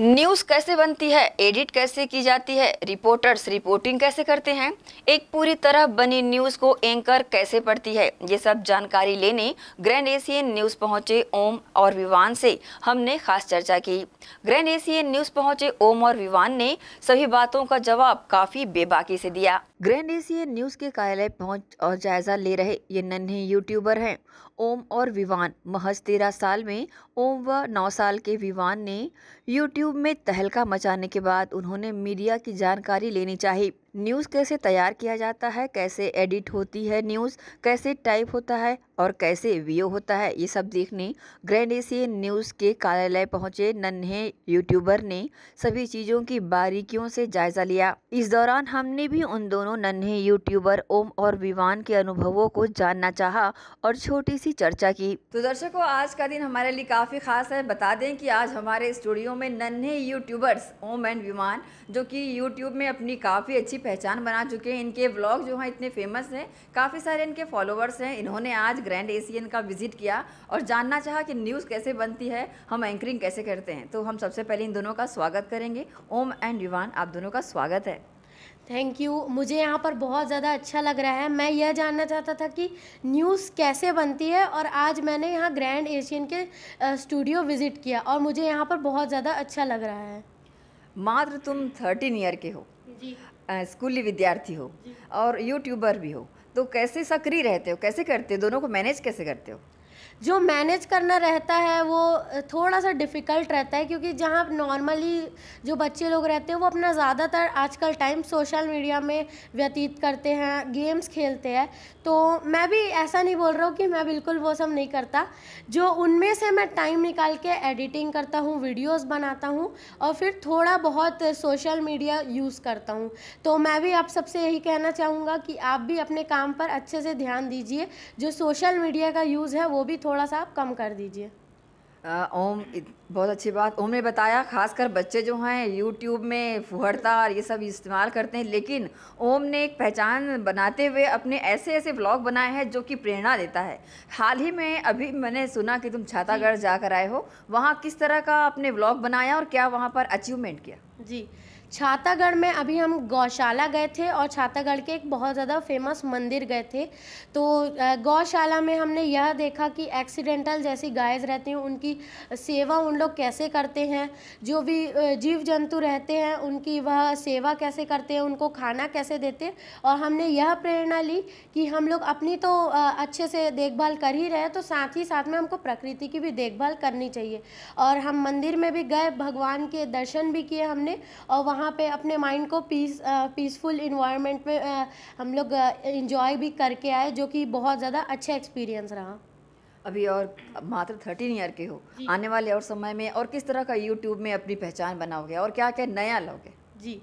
news कैसे बनती है एडिट कैसे की जाती है रिपोर्टर्स रिपोर्टिंग कैसे करते हैं एक पूरी तरह बनी न्यूज़ को एंकर कैसे पढ़ती है ये सब जानकारी लेने ग्रैंड एशियन न्यूज़ पहुंचे ओम और विवान से हमने खास चर्चा की ग्रैंड एशियन न्यूज़ पहुंचे ओम और विवान ने सभी बातों का जवाब काफ़ी बेबाकी से दिया ग्रैंड एशियन न्यूज़ के कार्यालय पहुंच और जायजा ले रहे ये नन्हे यूट्यूबर हैं ओम और विवान महज तेरह साल में ओम व नौ साल के विवान ने यूट्यूब में तहलका मचाने के बाद उन्होंने मीडिया की जानकारी लेनी चाहिए न्यूज़ कैसे तैयार किया जाता है कैसे एडिट होती है न्यूज़ कैसे टाइप होता है और कैसे व्यू होता है ये सब देखने ग्रैंड एशियन न्यूज़ के कार्यालय पहुंचे नन्हे यूट्यूबर ने सभी चीज़ों की बारीकियों से जायजा लिया इस दौरान हमने भी उन दोनों नन्हे यूट्यूबर ओम और विवान के अनुभवों को जानना चाह और छोटी सी चर्चा की तो दर्शकों आज का दिन हमारे लिए काफ़ी खास है बता दें कि आज हमारे स्टूडियो में नन्हे यूट्यूबर्स ओम एंड विमान जो कि यूट्यूब में अपनी काफ़ी अच्छी पहचान बना चुके हैं इनके ब्लॉग जो हैं इतने फेमस हैं काफ़ी सारे इनके फॉलोअर्स हैं इन्होंने आज ग्रैंड एशियन का विजिट किया और जानना चाहा कि न्यूज़ कैसे बनती है हम एंकरिंग कैसे करते हैं तो हम सबसे पहले इन दोनों का स्वागत करेंगे ओम एंड युवान आप दोनों का स्वागत है थैंक यू मुझे यहाँ पर बहुत ज़्यादा अच्छा लग रहा है मैं यह जानना चाहता था कि न्यूज़ कैसे बनती है और आज मैंने यहाँ ग्रैंड एशियन के स्टूडियो विज़िट किया और मुझे यहाँ पर बहुत ज़्यादा अच्छा लग रहा है मात्र तुम थर्टीन ईयर के हो जी स्कूली विद्यार्थी हो और यूट्यूबर भी हो तो कैसे सक्रिय रहते हो कैसे करते हो दोनों को मैनेज कैसे करते हो जो मैनेज करना रहता है वो थोड़ा सा डिफ़िकल्ट रहता है क्योंकि जहाँ नॉर्मली जो बच्चे लोग रहते हैं वो अपना ज़्यादातर आजकल टाइम सोशल मीडिया में व्यतीत करते हैं गेम्स खेलते हैं तो मैं भी ऐसा नहीं बोल रहा हूँ कि मैं बिल्कुल वो सब नहीं करता जो उनमें से मैं टाइम निकाल के एडिटिंग करता हूँ वीडियोज़ बनाता हूँ और फिर थोड़ा बहुत सोशल मीडिया यूज़ करता हूँ तो मैं भी आप सबसे यही कहना चाहूँगा कि आप भी अपने काम पर अच्छे से ध्यान दीजिए जो सोशल मीडिया का यूज़ है वो भी थोड़ा थोड़ा सा आप कम कर दीजिए ओम बहुत अच्छी बात ओम ने बताया खासकर बच्चे जो हैं यूट्यूब में फुहड़ता और ये सब इस्तेमाल करते हैं लेकिन ओम ने एक पहचान बनाते हुए अपने ऐसे ऐसे ब्लॉग बनाए हैं जो कि प्रेरणा देता है हाल ही में अभी मैंने सुना कि तुम छातागढ़ जाकर आए हो वहाँ किस तरह का आपने ब्लॉग बनाया और क्या वहाँ पर अचीवमेंट किया जी छातागढ़ में अभी हम गौशाला गए थे और छातागढ़ के एक बहुत ज़्यादा फेमस मंदिर गए थे तो गौशाला में हमने यह देखा कि एक्सीडेंटल जैसी गायज रहती हैं उनकी सेवा उन लोग कैसे करते हैं जो भी जीव जंतु रहते हैं उनकी वह सेवा कैसे करते हैं उनको खाना कैसे देते हैं और हमने यह प्रेरणा ली कि हम लोग अपनी तो अच्छे से देखभाल कर ही रहे तो साथ ही साथ में हमको प्रकृति की भी देखभाल करनी चाहिए और हम मंदिर में भी गए भगवान के दर्शन भी किए हमने और वहाँ यहाँ पे अपने माइंड को पीस पीसफुल इन्वायरमेंट में आ, हम लोग इन्जॉय भी करके आए जो कि बहुत ज़्यादा अच्छा एक्सपीरियंस रहा अभी और मात्र थर्टीन ईयर के हो आने वाले और समय में और किस तरह का यूट्यूब में अपनी पहचान बनाओगे और क्या क्या नया लोगे जी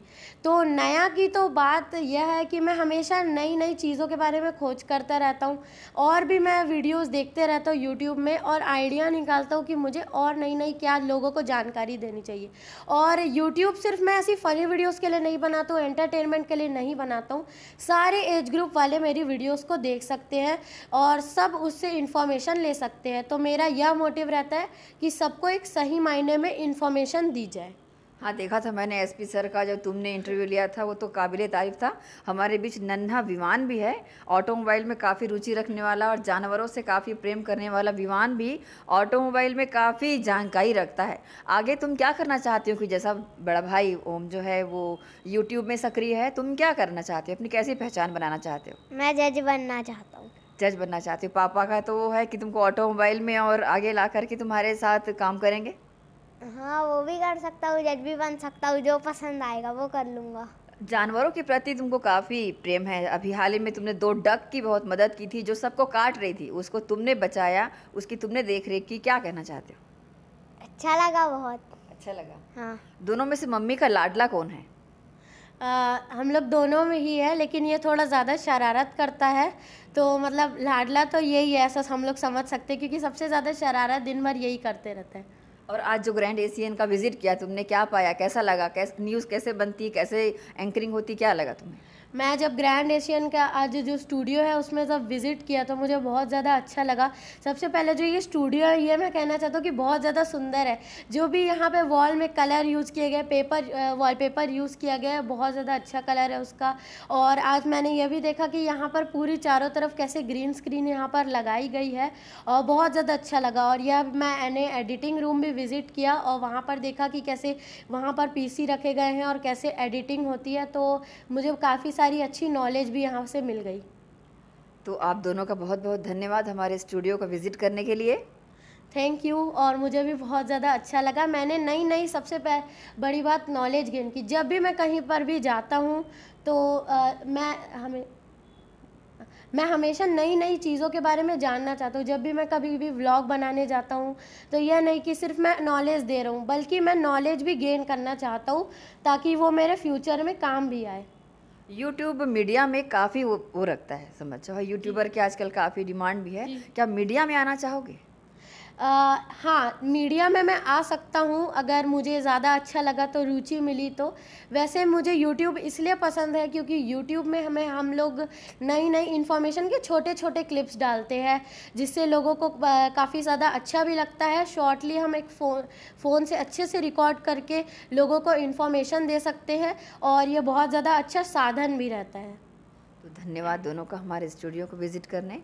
तो नया की तो बात यह है कि मैं हमेशा नई नई चीज़ों के बारे में खोज करता रहता हूँ और भी मैं वीडियोस देखते रहता हूँ यूट्यूब में और आइडिया निकालता हूँ कि मुझे और नई नई क्या लोगों को जानकारी देनी चाहिए और यूट्यूब सिर्फ मैं ऐसी फ़नी वीडियोज़ के लिए नहीं बनाता हूँ एंटरटेनमेंट के लिए नहीं बनाता हूँ सारे एज ग्रुप वाले मेरी वीडियोज़ को देख सकते हैं और सब उससे इन्फॉर्मेशन ले सकते हैं तो मेरा यह मोटिव रहता है कि सबको एक सही मायने में इन्फॉर्मेशन दी जाए हाँ देखा था मैंने एसपी सर का जब तुमने इंटरव्यू लिया था वो तो काबिल तारीफ था हमारे बीच नन्हा विमान भी है ऑटोमोबाइल में काफ़ी रुचि रखने वाला और जानवरों से काफ़ी प्रेम करने वाला विमान भी ऑटोमोबाइल में काफ़ी जानकारी रखता है आगे तुम क्या करना चाहते हो कि जैसा बड़ा भाई ओम जो है वो यूट्यूब में सक्रिय है तुम क्या करना चाहते हो अपनी कैसी पहचान बनाना चाहते हो मैं जज बनना चाहता हूँ जज बनना चाहती हूँ पापा का तो वो है कि तुमको ऑटोमोबाइल में और आगे ला करके तुम्हारे साथ काम करेंगे हाँ वो भी कर सकता हूँ जज भी बन सकता हूँ जो पसंद आएगा वो कर लूँगा जानवरों के प्रति तुमको काफ़ी प्रेम है अभी हाल ही में तुमने दो डक की बहुत मदद की थी जो सबको काट रही थी उसको तुमने बचाया उसकी तुमने देख रेख की क्या कहना चाहते हो अच्छा लगा बहुत अच्छा लगा हाँ दोनों में से मम्मी का लाडला कौन है आ, हम लोग दोनों में ही है लेकिन ये थोड़ा ज़्यादा शरारत करता है तो मतलब लाडला तो यही है ऐसा हम लोग समझ सकते हैं क्योंकि सबसे ज़्यादा शरारत दिन भर यही करते रहते हैं और आज जो ग्रैंड एशियन का विज़िट किया तुमने क्या पाया कैसा लगा कैसे न्यूज़ कैसे बनती कैसे एंकरिंग होती क्या लगा तुम्हें मैं जब ग्रैंड एशियन का आज जो स्टूडियो है उसमें जब विज़िट किया तो मुझे बहुत ज़्यादा अच्छा लगा सबसे पहले जो ये स्टूडियो है ये मैं कहना चाहता हूँ कि बहुत ज़्यादा सुंदर है जो भी यहाँ पे वॉल में कलर यूज़ किए गए पेपर वॉलपेपर यूज़ किया गया है बहुत ज़्यादा अच्छा कलर है उसका और आज मैंने ये भी देखा कि यहाँ पर पूरी चारों तरफ कैसे ग्रीन स्क्रीन यहाँ पर लगाई गई है और बहुत ज़्यादा अच्छा लगा और यह मैंने एडिटिंग रूम भी विज़िट किया और वहाँ पर देखा कि कैसे वहाँ पर पीसी रखे गए हैं और कैसे एडिटिंग होती है तो मुझे काफ़ी सारी अच्छी नॉलेज भी यहाँ से मिल गई तो आप दोनों का बहुत बहुत धन्यवाद हमारे स्टूडियो को विज़िट करने के लिए थैंक यू और मुझे भी बहुत ज़्यादा अच्छा लगा मैंने नई नई सबसे बड़ी बात नॉलेज गेन की जब भी मैं कहीं पर भी जाता हूँ तो आ, मैं हमें मैं हमेशा नई नई चीज़ों के बारे में जानना चाहता हूँ जब भी मैं कभी भी व्लॉग बनाने जाता हूँ तो यह नहीं कि सिर्फ मैं नॉलेज दे रहा हूँ बल्कि मैं नॉलेज भी गेन करना चाहता हूँ ताकि वो मेरे फ्यूचर में काम भी आए यूट्यूब मीडिया में काफ़ी वो, वो रखता है समझ यूट्यूबर की आजकल काफ़ी डिमांड भी है क्या मीडिया में आना चाहोगे आ, हाँ मीडिया में मैं आ सकता हूँ अगर मुझे ज़्यादा अच्छा लगा तो रुचि मिली तो वैसे मुझे यूट्यूब इसलिए पसंद है क्योंकि यूट्यूब में हमें हम लोग नई नई इन्फॉर्मेशन के छोटे छोटे क्लिप्स डालते हैं जिससे लोगों को काफ़ी ज़्यादा अच्छा भी लगता है शॉर्टली हम एक फ़ोन फ़ोन से अच्छे से रिकॉर्ड करके लोगों को इन्फॉर्मेशन दे सकते हैं और ये बहुत ज़्यादा अच्छा साधन भी रहता है तो धन्यवाद दोनों का हमारे स्टूडियो को विज़िट करने